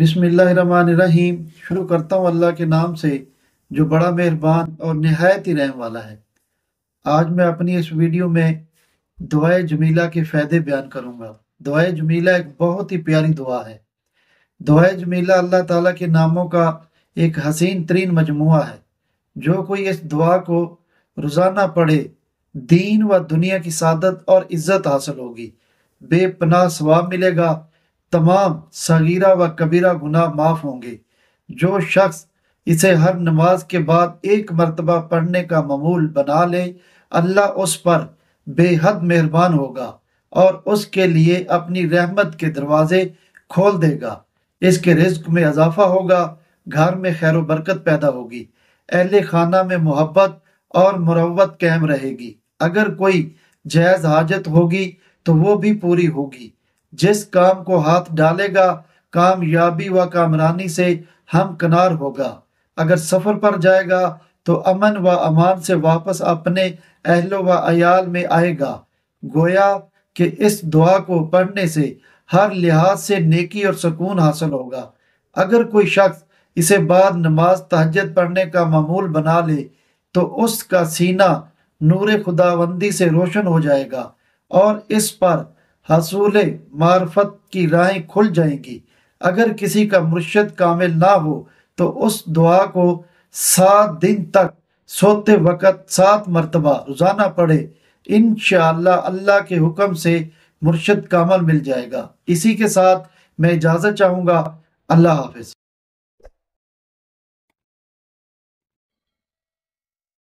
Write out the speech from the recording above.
बिसमीम शुरू करता हूँ अल्लाह के नाम से जो बड़ा मेहरबान और नहायत ही रहम वाला है आज मैं अपनी इस वीडियो में दुआ जमीला के फ़ायदे बयान करूँगा दुआ जमीला एक बहुत ही प्यारी दुआ है दुआ जमीला अल्लाह ताला के नामों का एक हसीन तरीन मजमु है जो कोई इस दुआ को रोज़ाना पढ़े दीन व दुनिया की सादत और इज्जत हासिल होगी बेपनाह स्वाब मिलेगा तमाम सगीरा व कबीरा गुनाह माफ होंगे जो शख्स इसे हर नमाज के बाद एक मरतबा पढ़ने का ममूल बना ले अल्लाह उस पर बेहद मेहरबान होगा और उसके लिए अपनी रहमत के दरवाजे खोल देगा इसके रिज्क में इजाफा होगा घर में खैर बरकत पैदा होगी अहल खाना में मोहब्बत और मुरवत कैम रहेगी अगर कोई जायज़ हाजत होगी तो वो भी पूरी होगी जिस काम को हाथ डालेगा कामयाबी व कामरानी से हम कनार होगा अगर सफर पर जाएगा तो अमन व अमान से वापस अपने अहलो व अयाल में आएगा गोया कि इस दुआ को पढ़ने से हर लिहाज से नेकी और सुकून हासिल होगा अगर कोई शख्स इसे बाद नमाज तहजद पढ़ने का मामूल बना ले तो उसका सीना नूर खुदाबंदी से रोशन हो जाएगा और इस पर हसूल मार्फत की राहें खुल जाएंगी अगर किसी का मुर्शद कामिल ना हो तो उस दुआ को सात दिन तक सोते वक़्त सात मरतबा रोज़ाना पड़े इन अल्लाह के हुक्म से मुर्शद कामल मिल जाएगा इसी के साथ मैं इजाज़त चाहूँगा अल्लाह हाफिज